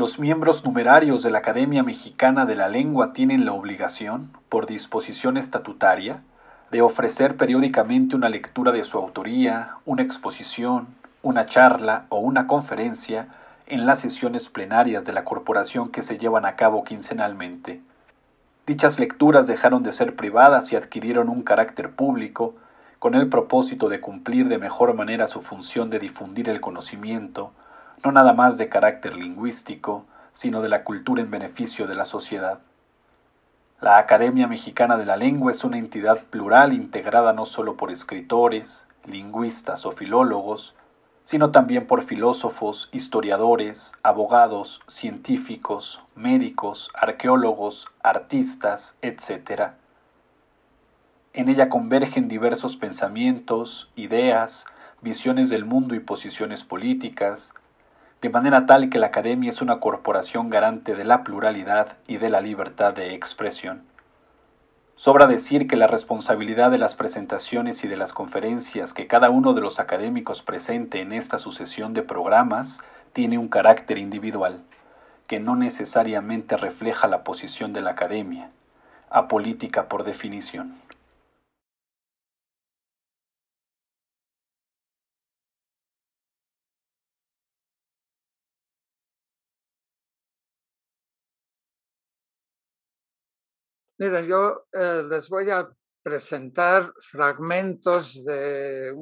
los miembros numerarios de la Academia Mexicana de la Lengua tienen la obligación, por disposición estatutaria, de ofrecer periódicamente una lectura de su autoría, una exposición, una charla o una conferencia en las sesiones plenarias de la corporación que se llevan a cabo quincenalmente. Dichas lecturas dejaron de ser privadas y adquirieron un carácter público con el propósito de cumplir de mejor manera su función de difundir el conocimiento, no nada más de carácter lingüístico, sino de la cultura en beneficio de la sociedad. La Academia Mexicana de la Lengua es una entidad plural integrada no solo por escritores, lingüistas o filólogos, sino también por filósofos, historiadores, abogados, científicos, médicos, arqueólogos, artistas, etc. En ella convergen diversos pensamientos, ideas, visiones del mundo y posiciones políticas, de manera tal que la Academia es una corporación garante de la pluralidad y de la libertad de expresión. Sobra decir que la responsabilidad de las presentaciones y de las conferencias que cada uno de los académicos presente en esta sucesión de programas tiene un carácter individual, que no necesariamente refleja la posición de la academia, apolítica por definición. Miren, yo eh, les voy a presentar fragmentos de,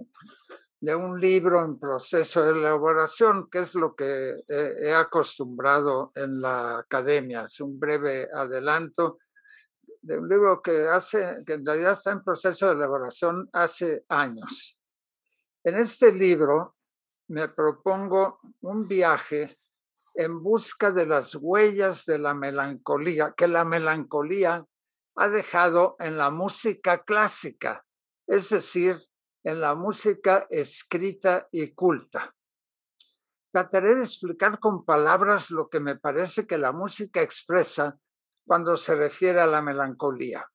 de, un libro en proceso de elaboración, que es lo que he, acostumbrado en la academia. Es un breve adelanto de un libro que hace, que en realidad está en proceso de elaboración hace años. En este libro me propongo un viaje en busca de las huellas de la melancolía, que la melancolía ha dejado en la música clásica, es decir, en la música escrita y culta. Trataré de explicar con palabras lo que me parece que la música expresa cuando se refiere a la melancolía.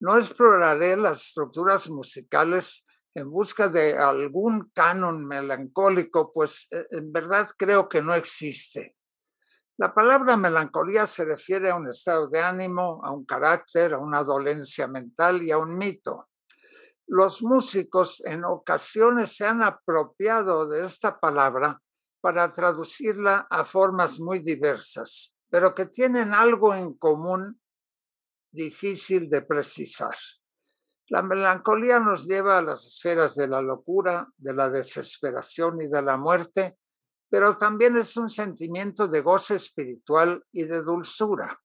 No exploraré las estructuras musicales en busca de algún canon melancólico, pues eh, en verdad creo que no existe. La palabra melancolía se refiere a un estado de ánimo, a un carácter, a una dolencia mental y a un mito. Los músicos en ocasiones se han apropiado de esta palabra para traducirla a formas muy diversas, pero que tienen algo en común difícil de precisar. La melancolía nos lleva a las esferas de la locura, de la desesperación y de la muerte, pero también es un sentimiento de goce espiritual y de dulzura.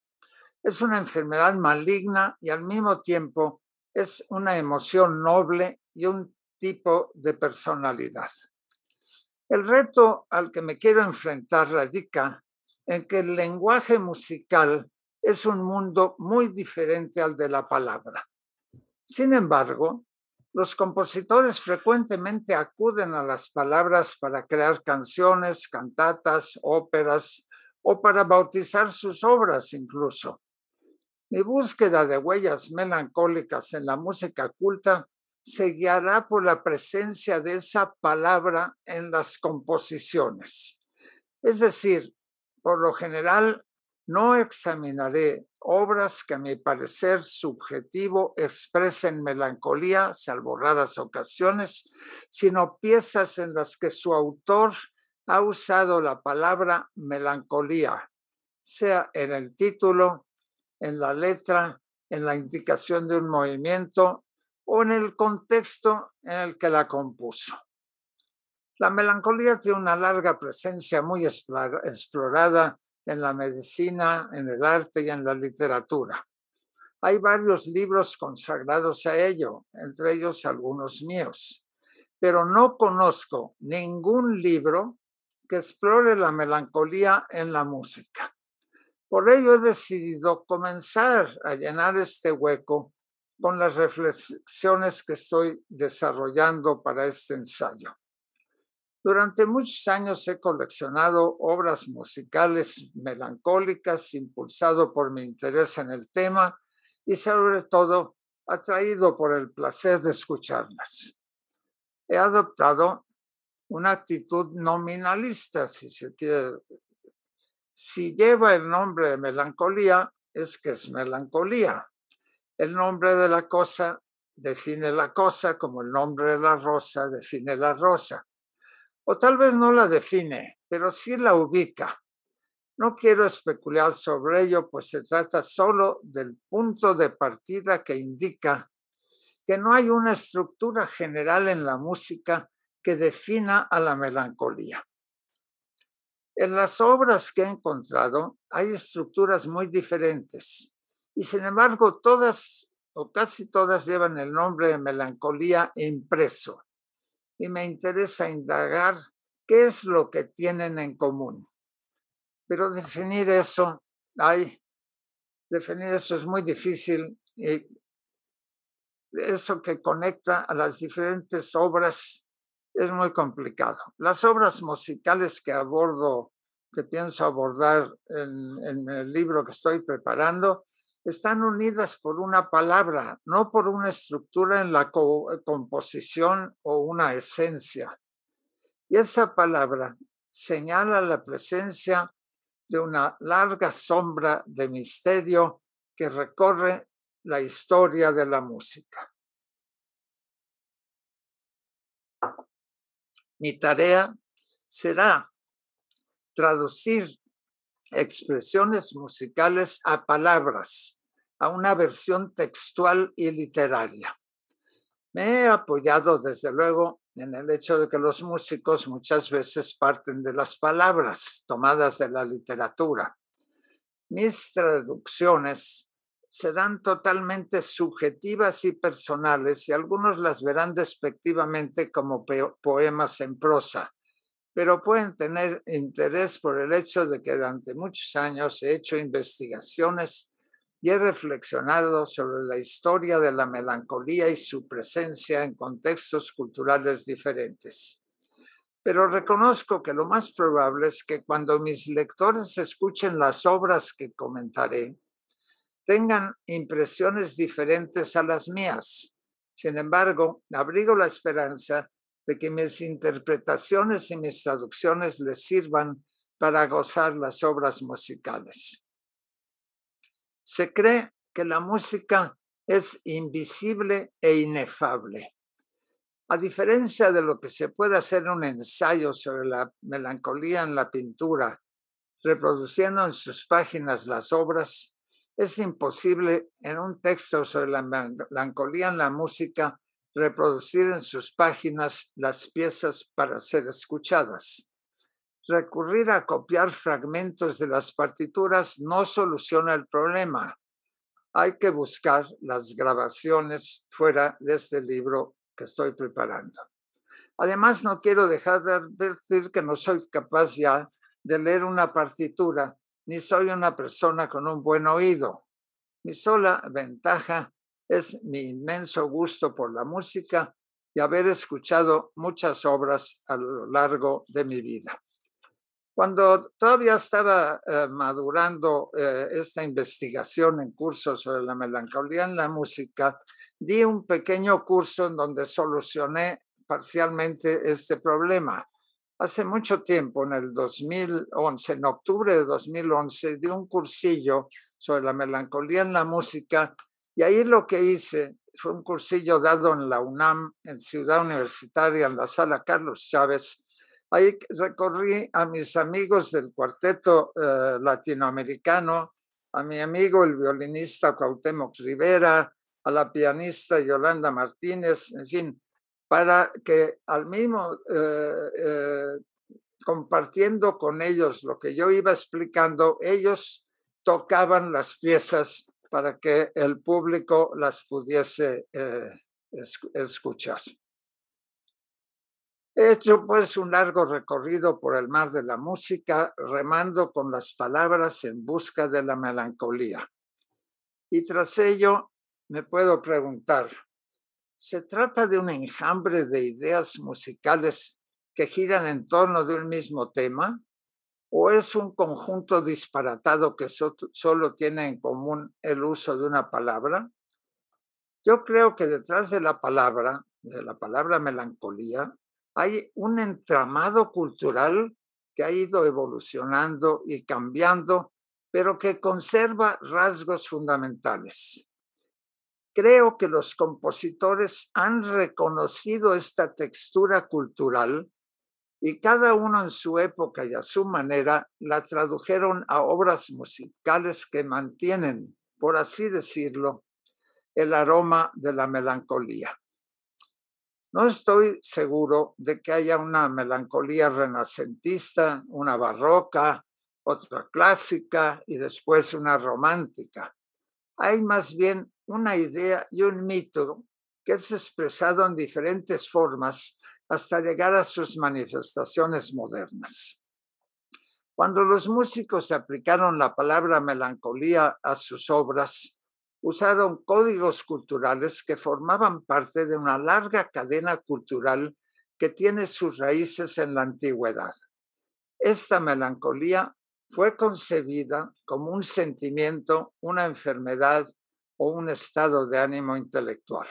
Es una enfermedad maligna y al mismo tiempo es una emoción noble y un tipo de personalidad. El reto al que me quiero enfrentar radica en que el lenguaje musical es un mundo muy diferente al de la palabra. Sin embargo, los compositores frecuentemente acuden a las palabras para crear canciones, cantatas, óperas o para bautizar sus obras incluso. Mi búsqueda de huellas melancólicas en la música culta se guiará por la presencia de esa palabra en las composiciones. Es decir, por lo general, no examinaré obras que a mi parecer subjetivo expresen melancolía, salvo raras ocasiones, sino piezas en las que su autor ha usado la palabra melancolía, sea en el título, en la letra, en la indicación de un movimiento o en el contexto en el que la compuso. La melancolía tiene una larga presencia muy explorada en la medicina, en el arte y en la literatura. Hay varios libros consagrados a ello, entre ellos algunos míos, pero no conozco ningún libro que explore la melancolía en la música. Por ello he decidido comenzar a llenar este hueco con las reflexiones que estoy desarrollando para este ensayo. Durante muchos años he coleccionado obras musicales melancólicas impulsado por mi interés en el tema y sobre todo atraído por el placer de escucharlas. He adoptado una actitud nominalista, si se quiere. Si lleva el nombre de melancolía, es que es melancolía. El nombre de la cosa define la cosa como el nombre de la rosa define la rosa o tal vez no la define, pero sí la ubica. No quiero especular sobre ello, pues se trata solo del punto de partida que indica que no hay una estructura general en la música que defina a la melancolía. En las obras que he encontrado hay estructuras muy diferentes y sin embargo todas o casi todas llevan el nombre de melancolía impreso y me interesa indagar qué es lo que tienen en común. Pero definir eso, definir eso es muy difícil. Y eso que conecta a las diferentes obras es muy complicado. Las obras musicales que abordo, que pienso abordar en el libro que estoy preparando, están unidas por una palabra, no por una estructura en la eh, composición o una esencia. Y esa palabra señala la presencia de una larga sombra de misterio que recorre la historia de la música. Mi tarea será traducir expresiones musicales a palabras, a una versión textual y literaria. Me he apoyado, desde luego, en el hecho de que los músicos muchas veces parten de las palabras tomadas de la literatura. Mis traducciones serán totalmente subjetivas y personales y algunos las verán despectivamente como poemas en prosa, pero pueden tener interés por el hecho de que durante muchos años he hecho investigaciones y he reflexionado sobre la historia de la melancolía y su presencia en contextos culturales diferentes. Pero reconozco que lo más probable es que cuando mis lectores escuchen las obras que comentaré, tengan impresiones diferentes a las mías. Sin embargo, abrigo la esperanza de que mis interpretaciones y mis traducciones les sirvan para gozar las obras musicales. Se cree que la música es invisible e inefable. A diferencia de lo que se puede hacer un ensayo sobre la melancolía en la pintura, reproduciendo en sus páginas las obras, es imposible en un texto sobre la melancolía en la música reproducir en sus páginas las piezas para ser escuchadas. Recurrir a copiar fragmentos de las partituras no soluciona el problema. Hay que buscar las grabaciones fuera de este libro que estoy preparando. Además, no quiero dejar de advertir que no soy capaz ya de leer una partitura, ni soy una persona con un buen oído. Mi sola ventaja es mi inmenso gusto por la música y haber escuchado muchas obras a lo largo de mi vida. Cuando todavía estaba eh, madurando eh, esta investigación en curso sobre la melancolía en la música, di un pequeño curso en donde solucioné parcialmente este problema. Hace mucho tiempo, en el 2011, en octubre de 2011, di un cursillo sobre la melancolía en la música y ahí lo que hice fue un cursillo dado en la UNAM, en Ciudad Universitaria, en la sala Carlos Chávez. Ahí recorrí a mis amigos del cuarteto eh, latinoamericano, a mi amigo el violinista Cuauhtémoc Rivera, a la pianista Yolanda Martínez, en fin, para que al mismo, eh, eh, compartiendo con ellos lo que yo iba explicando, ellos tocaban las piezas para que el público las pudiese eh, escuchar. He hecho pues un largo recorrido por el mar de la música, remando con las palabras en busca de la melancolía. Y tras ello me puedo preguntar, ¿se trata de un enjambre de ideas musicales que giran en torno de un mismo tema? o es un conjunto disparatado que solo tiene en común el uso de una palabra? Yo creo que detrás de la palabra, de la palabra melancolía, hay un entramado cultural que ha ido evolucionando y cambiando, pero que conserva rasgos fundamentales. Creo que los compositores han reconocido esta textura cultural y cada uno en su época y a su manera la tradujeron a obras musicales que mantienen, por así decirlo, el aroma de la melancolía. No estoy seguro de que haya una melancolía renacentista, una barroca, otra clásica y después una romántica. Hay más bien una idea y un mito que es expresado en diferentes formas hasta llegar a sus manifestaciones modernas. Cuando los músicos aplicaron la palabra melancolía a sus obras, usaron códigos culturales que formaban parte de una larga cadena cultural que tiene sus raíces en la antigüedad. Esta melancolía fue concebida como un sentimiento, una enfermedad o un estado de ánimo intelectual.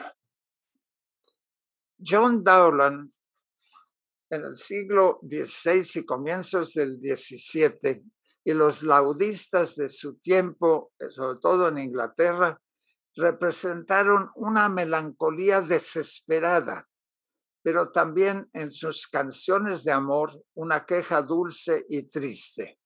John Dowland en el siglo XVI y comienzos del XVII, y los laudistas de su tiempo, eh, sobre todo en Inglaterra, representaron una melancolía desesperada, pero también en sus canciones de amor una queja dulce y triste.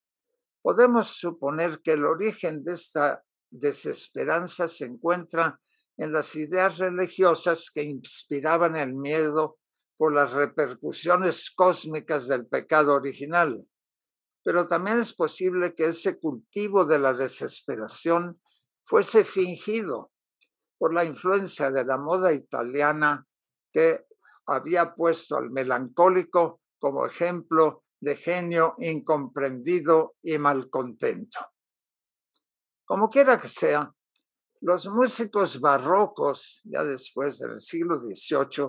Podemos suponer que el origen de esta desesperanza se encuentra en las ideas religiosas que inspiraban el miedo por las repercusiones cósmicas del pecado original, pero también es posible que ese cultivo de la desesperación fuese fingido por la influencia de la moda italiana que había puesto al melancólico como ejemplo de genio incomprendido y malcontento. Como quiera que sea, los músicos barrocos, ya después del siglo XVIII,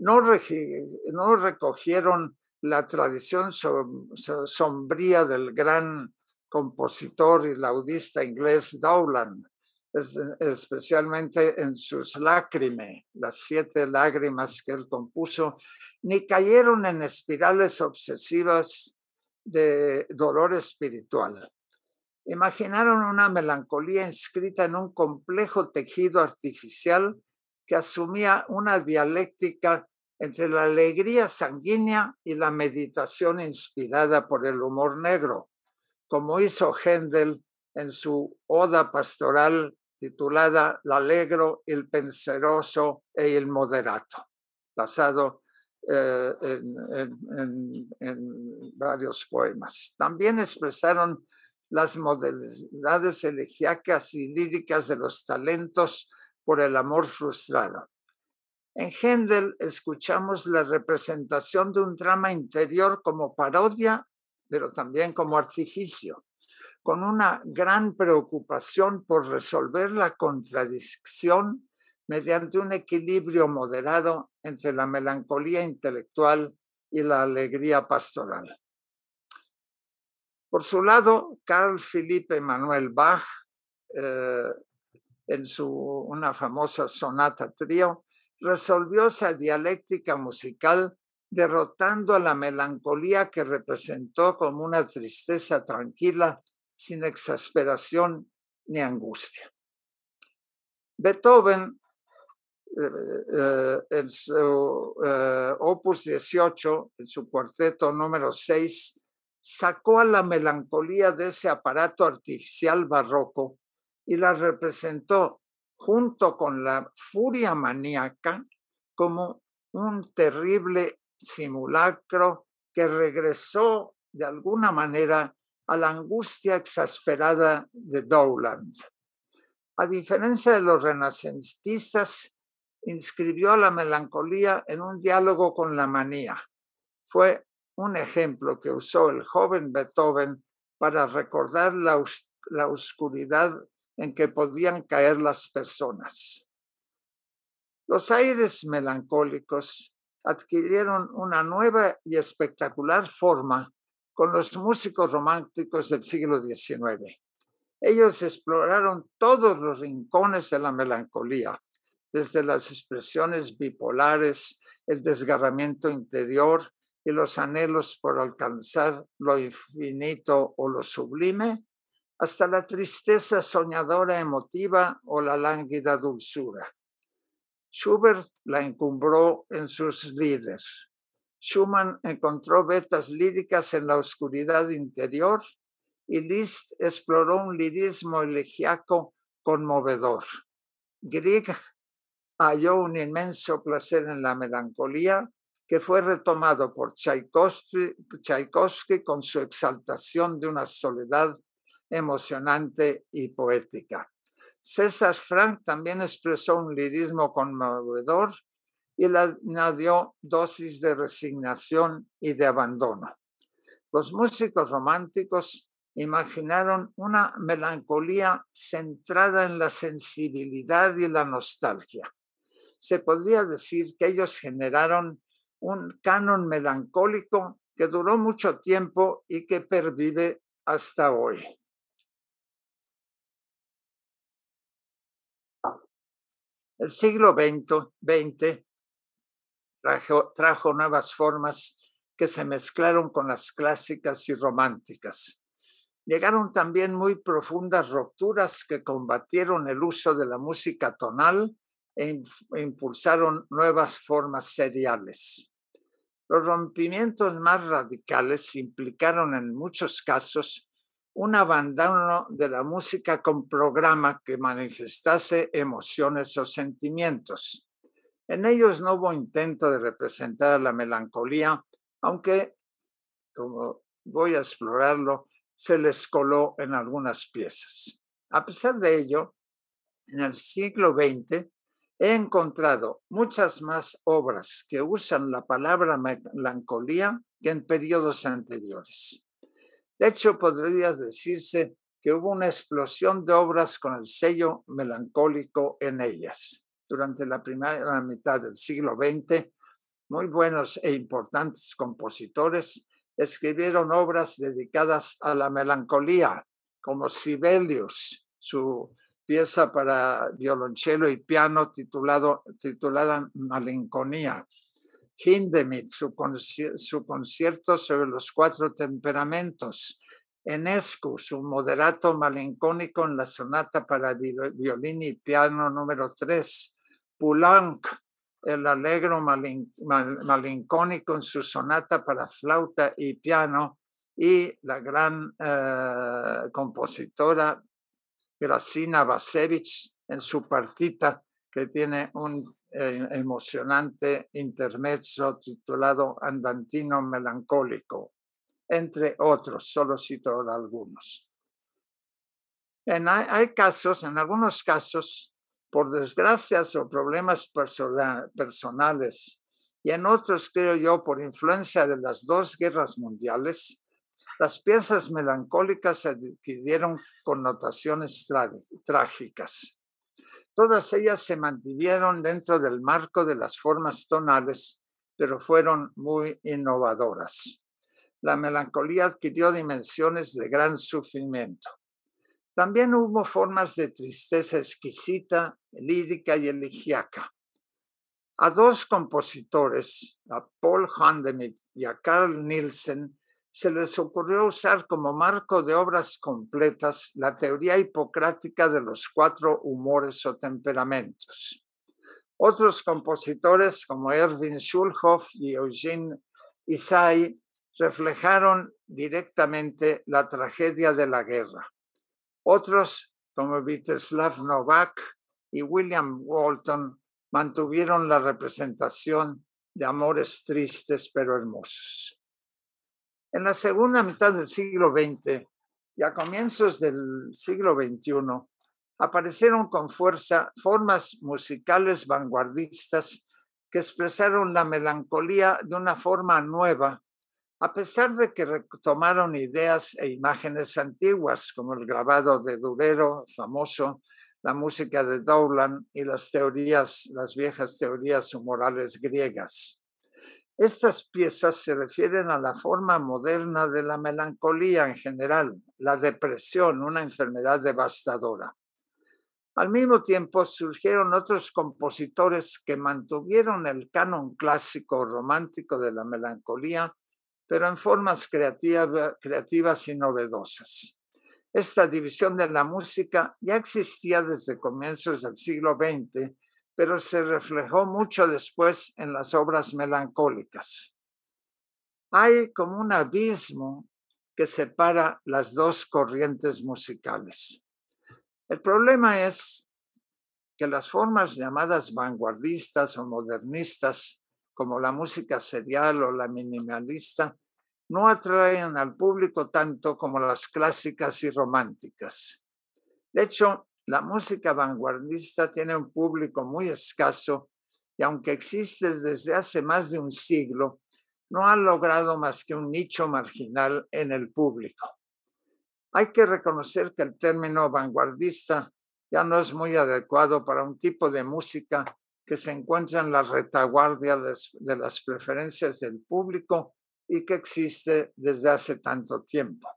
no, recogieron la tradición sombría del gran compositor y laudista inglés Dowland, especialmente en sus lágrimas, las siete lágrimas que él compuso, ni cayeron en espirales obsesivas de dolor espiritual. Imaginaron una melancolía inscrita en un complejo tejido artificial que asumía una dialéctica entre la alegría sanguínea y la meditación inspirada por el humor negro, como hizo Händel en su Oda Pastoral titulada El alegro, el Penseroso e el Moderato, basado eh, en, en, varios poemas. También expresaron las modalidades elegiacas y líricas de los talentos por el amor frustrado. En Händel escuchamos la representación de un drama interior como parodia, pero también como artificio, con una gran preocupación por resolver la contradicción mediante un equilibrio moderado entre la melancolía intelectual y la alegría pastoral. Por su lado, Carl Philipp Emanuel Bach eh, en su, una famosa sonata trío, resolvió esa dialéctica musical derrotando a la melancolía que representó como una tristeza tranquila, sin exasperación ni angustia. Beethoven, eh, eh, en su eh, opus 18, en su cuarteto número 6, sacó a la melancolía de ese aparato artificial barroco y la representó junto con la furia maníaca como un terrible simulacro que regresó de alguna manera a la angustia exasperada de Dowland. A diferencia de los renacentistas, inscribió a la melancolía en un diálogo con la manía. Fue un ejemplo que usó el joven Beethoven para recordar la oscuridad en que podían caer las personas. Los aires melancólicos adquirieron una nueva y espectacular forma con los músicos románticos del siglo XIX. Ellos exploraron todos los rincones de la melancolía, desde las expresiones bipolares, el desgarramiento interior y los anhelos por alcanzar lo infinito o lo sublime, hasta la tristeza soñadora emotiva o la lánguida dulzura. Schubert la encumbró en sus líderes. Schumann encontró vetas líricas en la oscuridad interior y Liszt exploró un lirismo elegiaco conmovedor. Grieg halló un inmenso placer en la melancolía que fue retomado por Tchaikovsky, Tchaikovsky, con su exaltación de una soledad emocionante y poética. César Frank también expresó un lirismo conmovedor y le añadió dosis de resignación y de abandono. Los músicos románticos imaginaron una melancolía centrada en la sensibilidad y la nostalgia. Se podría decir que ellos generaron un canon melancólico que duró mucho tiempo y que pervive hasta hoy. El siglo XX trajo, nuevas formas que se mezclaron con las clásicas y románticas. Llegaron también muy profundas rupturas que combatieron el uso de la música tonal e impulsaron nuevas formas seriales. Los rompimientos más radicales implicaron en muchos casos un abandono de la música con programa que manifestase emociones o sentimientos. En ellos no hubo intento de representar la melancolía, aunque, como voy a explorarlo, se les coló en algunas piezas. A pesar de ello, en el siglo XX he encontrado muchas más obras que usan la palabra melancolía que en periodos anteriores. De hecho, podría decirse que hubo una explosión de obras con el sello melancólico en ellas. Durante la primera mitad del siglo XX, muy buenos e importantes compositores escribieron obras dedicadas a la melancolía, como Sibelius, su pieza para violonchelo y piano titulada Malinconía, Hindemith, su, concierto sobre los cuatro temperamentos, Enescu, su moderato malincónico en la sonata para violín y piano número 3, Poulenc, el alegro malincónico en su sonata para flauta y piano, y la gran eh, compositora Gracina Basevich en su partita, que tiene un eh, emocionante intermezzo titulado Andantino Melancólico, entre otros, solo cito algunos. En, hay, casos, en algunos casos, por desgracias o problemas personales, y en otros, creo yo, por influencia de las dos guerras mundiales, las piezas melancólicas adquirieron connotaciones trágicas. Todas ellas se mantuvieron dentro del marco de las formas tonales, pero fueron muy innovadoras. La melancolía adquirió dimensiones de gran sufrimiento. También hubo formas de tristeza exquisita, lírica y elegiaca. A dos compositores, a Paul Handemith y a Carl Nielsen, se les ocurrió usar como marco de obras completas la teoría hipocrática de los cuatro humores o temperamentos. Otros compositores como Erwin Schulhoff y Eugene Isai reflejaron directamente la tragedia de la guerra. Otros como Viteslav Novak y William Walton mantuvieron la representación de amores tristes pero hermosos. En la segunda mitad del siglo XX y a comienzos del siglo XXI, aparecieron con fuerza formas musicales vanguardistas que expresaron la melancolía de una forma nueva, a pesar de que retomaron ideas e imágenes antiguas, como el grabado de Durero, famoso, la música de Dowland y las teorías, las viejas teorías humorales griegas. Estas piezas se refieren a la forma moderna de la melancolía en general, la depresión, una enfermedad devastadora. Al mismo tiempo surgieron otros compositores que mantuvieron el canon clásico romántico de la melancolía, pero en formas creativas y novedosas. Esta división de la música ya existía desde comienzos del siglo XX pero se reflejó mucho después en las obras melancólicas. Hay como un abismo que separa las dos corrientes musicales. El problema es que las formas llamadas vanguardistas o modernistas, como la música serial o la minimalista, no atraen al público tanto como las clásicas y románticas. De hecho, la música vanguardista tiene un público muy escaso y aunque existe desde hace más de un siglo, no ha logrado más que un nicho marginal en el público. Hay que reconocer que el término vanguardista ya no es muy adecuado para un tipo de música que se encuentra en la retaguardia de las preferencias del público y que existe desde hace tanto tiempo.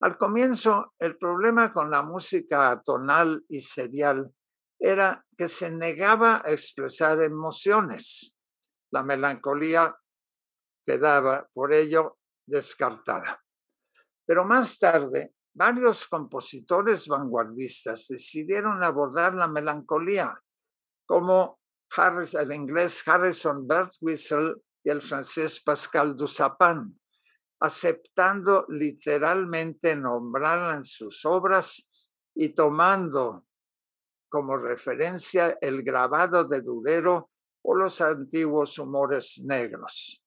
Al comienzo, el problema con la música tonal y serial era que se negaba a expresar emociones. La melancolía quedaba, por ello, descartada. Pero más tarde, varios compositores vanguardistas decidieron abordar la melancolía, como el inglés Harrison Birtwistle y el francés Pascal Dusapin aceptando literalmente nombrarla en sus obras y tomando como referencia el grabado de Durero o los antiguos humores negros.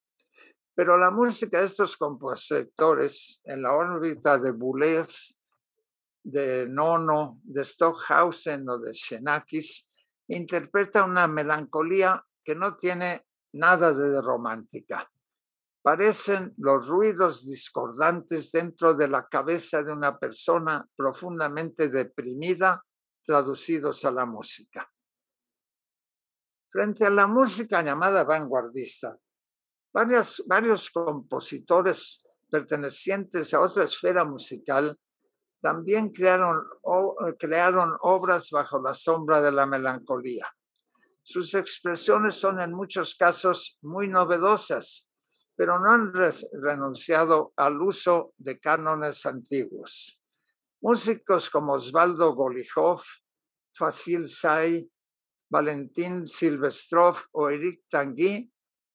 Pero la música de estos compositores en la órbita de Boulez, de Nono, de Stockhausen o de Xenakis interpreta una melancolía que no tiene nada de romántica parecen los ruidos discordantes dentro de la cabeza de una persona profundamente deprimida traducidos a la música. Frente a la música llamada vanguardista, varios compositores pertenecientes a otra esfera musical también crearon, crearon obras bajo la sombra de la melancolía. Sus expresiones son en muchos casos muy novedosas, pero no han renunciado al uso de cánones antiguos. Músicos como Osvaldo Golijov, Facil Say, Valentín Silvestrov o Eric Tanguy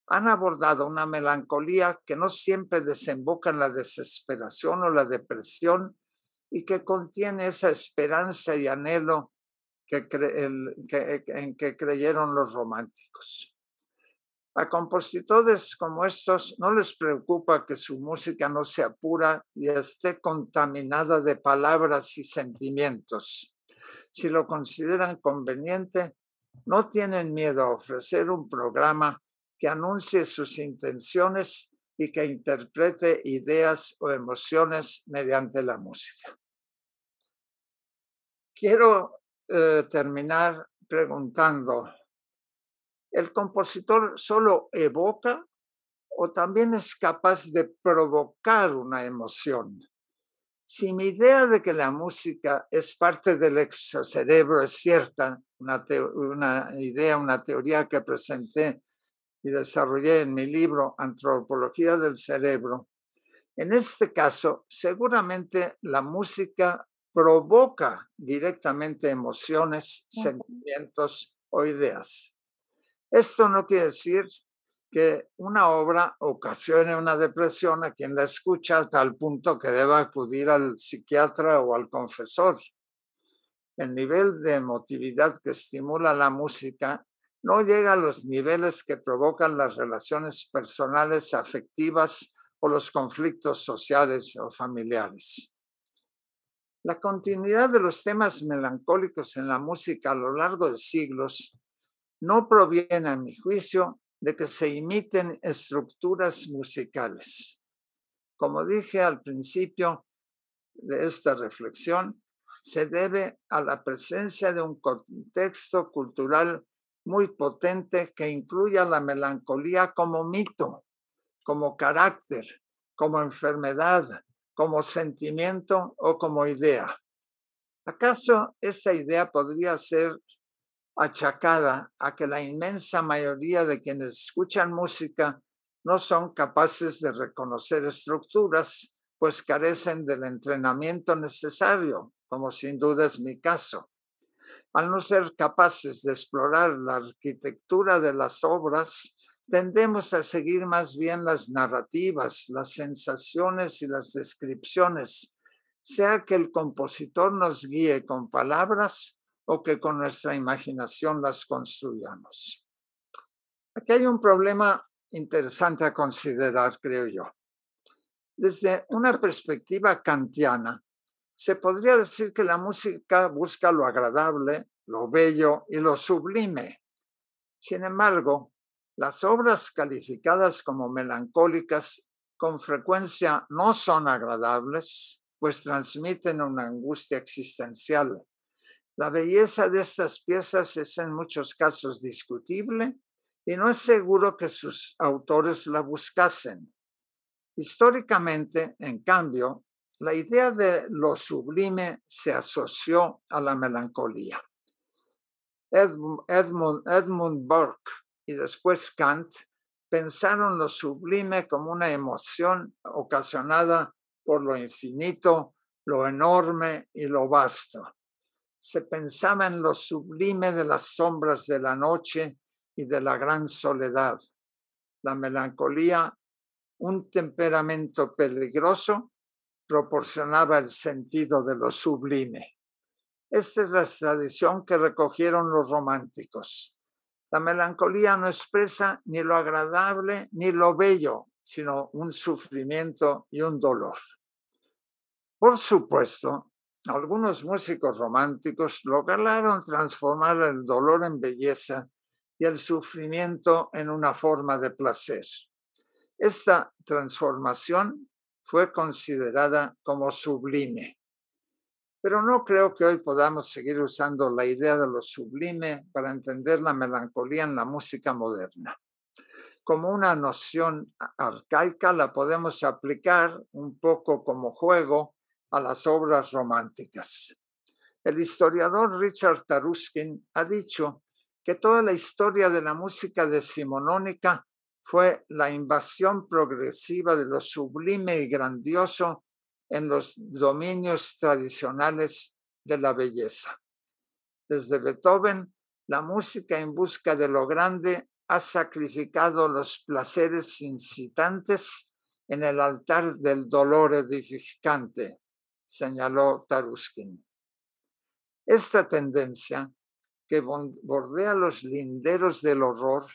han abordado una melancolía que no siempre desemboca en la desesperación o la depresión y que contiene esa esperanza y anhelo en que creyeron los románticos. A compositores como estos no les preocupa que su música no sea pura y esté contaminada de palabras y sentimientos. Si lo consideran conveniente, no tienen miedo a ofrecer un programa que anuncie sus intenciones y que interprete ideas o emociones mediante la música. Quiero eh, terminar preguntando el compositor solo evoca o también es capaz de provocar una emoción. Si mi idea de que la música es parte del exocerebro es cierta, una, idea, una teoría que presenté y desarrollé en mi libro Antropología del Cerebro, en este caso seguramente la música provoca directamente emociones, sentimientos o ideas. Esto no quiere decir que una obra ocasione una depresión a quien la escucha hasta tal punto que deba acudir al psiquiatra o al confesor. El nivel de emotividad que estimula la música no llega a los niveles que provocan las relaciones personales afectivas o los conflictos sociales o familiares. La continuidad de los temas melancólicos en la música a lo largo de siglos no proviene, a mi juicio, de que se imiten estructuras musicales. Como dije al principio de esta reflexión, se debe a la presencia de un contexto cultural muy potente que incluya la melancolía como mito, como carácter, como enfermedad, como sentimiento o como idea. ¿Acaso esa idea podría ser achacada a que la inmensa mayoría de quienes escuchan música no son capaces de reconocer estructuras, pues carecen del entrenamiento necesario, como sin duda es mi caso. Al no ser capaces de explorar la arquitectura de las obras, tendemos a seguir más bien las narrativas, las sensaciones y las descripciones, sea que el compositor nos guíe con palabras o que con nuestra imaginación las construyamos. Aquí hay un problema interesante a considerar, creo yo. Desde una perspectiva kantiana, se podría decir que la música busca lo agradable, lo bello y lo sublime. Sin embargo, las obras calificadas como melancólicas con frecuencia no son agradables, pues transmiten una angustia existencial la belleza de estas piezas es en muchos casos discutible y no es seguro que sus autores la buscasen. Históricamente, en cambio, la idea de lo sublime se asoció a la melancolía. Edmund, Burke y después Kant pensaron lo sublime como una emoción ocasionada por lo infinito, lo enorme y lo vasto se pensaba en lo sublime de las sombras de la noche y de la gran soledad. La melancolía, un temperamento peligroso, proporcionaba el sentido de lo sublime. Esta es la tradición que recogieron los románticos. La melancolía no expresa ni lo agradable ni lo bello, sino un sufrimiento y un dolor. Por supuesto, algunos músicos románticos lograron transformar el dolor en belleza y el sufrimiento en una forma de placer. Esta transformación fue considerada como sublime. Pero no creo que hoy podamos seguir usando la idea de lo sublime para entender la melancolía en la música moderna. Como una noción arcaica la podemos aplicar un poco como juego a las obras románticas. El historiador Richard Taruskin ha dicho que toda la historia de la música decimonónica fue la invasión progresiva de lo sublime y grandioso en los dominios tradicionales de la belleza. Desde Beethoven, la música en busca de lo grande ha sacrificado los placeres incitantes en el altar del dolor edificante señaló Taruskin. Esta tendencia, que bordea los linderos del horror,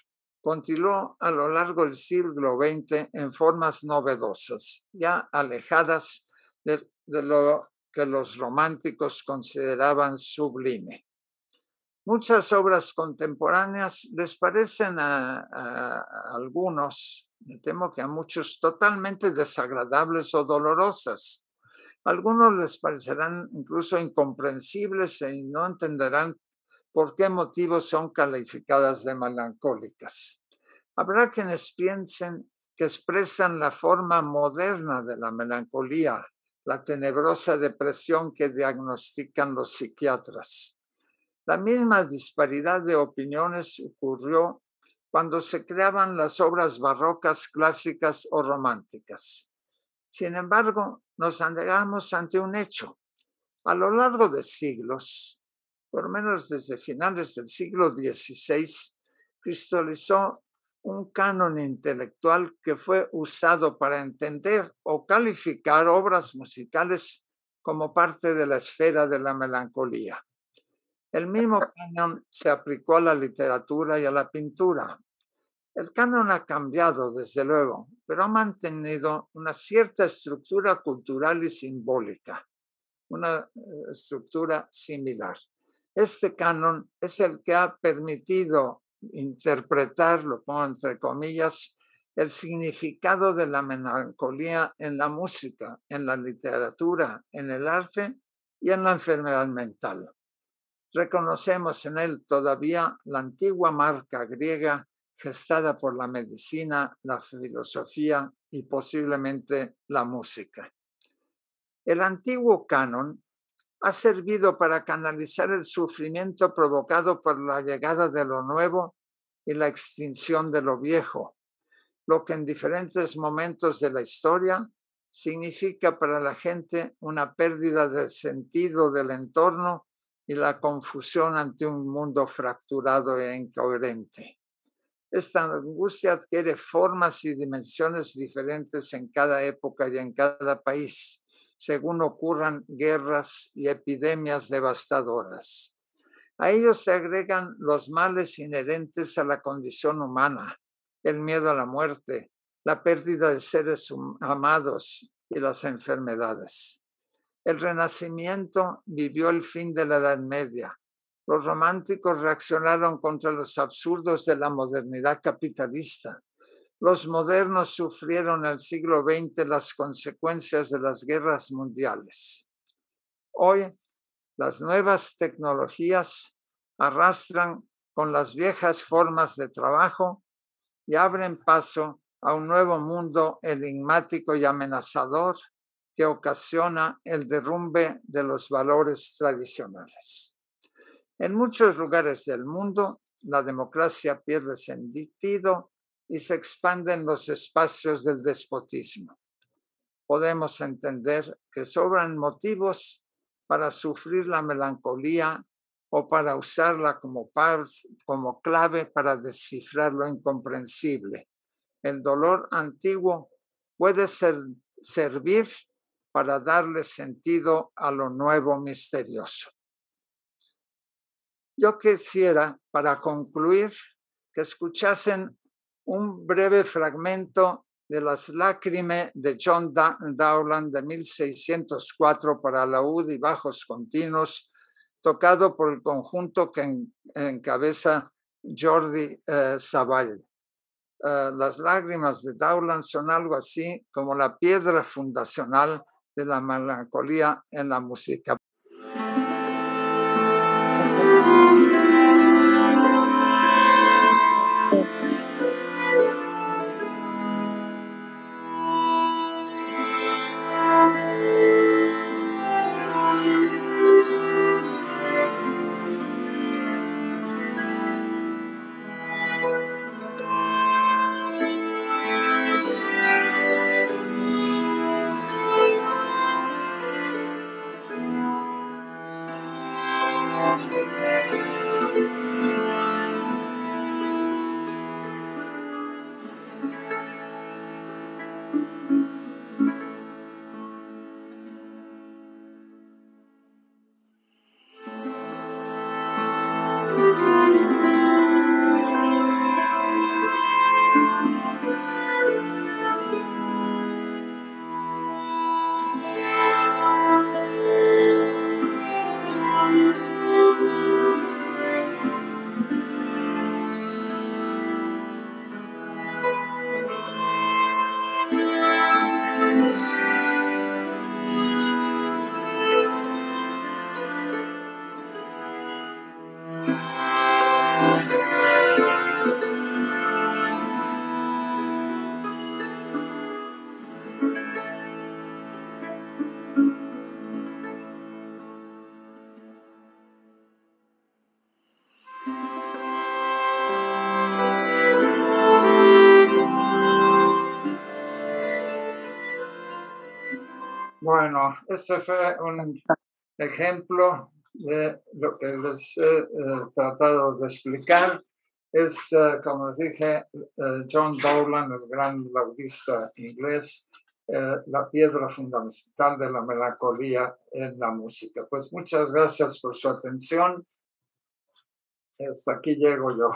continuó a lo largo del siglo XX en formas novedosas, ya alejadas de, lo que los románticos consideraban sublime. Muchas obras contemporáneas les parecen a algunos, me temo que a muchos, totalmente desagradables o dolorosas, algunos les parecerán incluso incomprensibles y no entenderán por qué motivos son calificadas de melancólicas. Habrá quienes piensen que expresan la forma moderna de la melancolía, la tenebrosa depresión que diagnostican los psiquiatras. La misma disparidad de opiniones ocurrió cuando se creaban las obras barrocas, clásicas o románticas. Sin embargo, nos anegamos ante un hecho. A lo largo de siglos, por menos desde finales del siglo XVI, cristalizó un canon intelectual que fue usado para entender o calificar obras musicales como parte de la esfera de la melancolía. El mismo canon se aplicó a la literatura y a la pintura. El canon ha cambiado, desde luego, pero ha mantenido una cierta estructura cultural y simbólica, una eh, estructura similar. Este canon es el que ha permitido interpretar, lo pongo entre comillas, el significado de la melancolía en la música, en la literatura, en el arte y en la enfermedad mental. Reconocemos en él todavía la antigua marca griega gestada por la medicina, la filosofía y posiblemente la música. El antiguo canon ha servido para canalizar el sufrimiento provocado por la llegada de lo nuevo y la extinción de lo viejo, lo que en diferentes momentos de la historia significa para la gente una pérdida del sentido del entorno y la confusión ante un mundo fracturado e incoherente. Esta angustia adquiere formas y dimensiones diferentes en cada época y en cada país, según ocurran guerras y epidemias devastadoras. A ellos se agregan los males inherentes a la condición humana, el miedo a la muerte, la pérdida de seres amados y las enfermedades. El Renacimiento vivió el fin de la Edad Media, los románticos reaccionaron contra los absurdos de la modernidad capitalista. Los modernos sufrieron en el siglo XX las consecuencias de las guerras mundiales. Hoy, las nuevas tecnologías arrastran con las viejas formas de trabajo y abren paso a un nuevo mundo enigmático y amenazador que ocasiona el derrumbe de los valores tradicionales. En muchos lugares del mundo, la democracia pierde sentido y se expanden los espacios del despotismo. Podemos entender que sobran motivos para sufrir la melancolía o para usarla como, como clave para descifrar lo incomprensible. El dolor antiguo puede servir para darle sentido a lo nuevo misterioso. Yo quisiera, para concluir, que escuchasen un breve fragmento de las lágrimas de John Dowland de 1604 para laúd y bajos continuos, tocado por el conjunto que encabeza Jordi eh, eh, las lágrimas de Dowland son algo así como la piedra fundacional de la melancolía en la música. Thank you. Este fue un ejemplo de lo que les he eh, tratado de explicar. Es, eh, como dije, eh, John Dowland, el gran laudista inglés, la piedra fundamental de la melancolía en la música. Pues muchas gracias por su atención. Hasta aquí llego yo.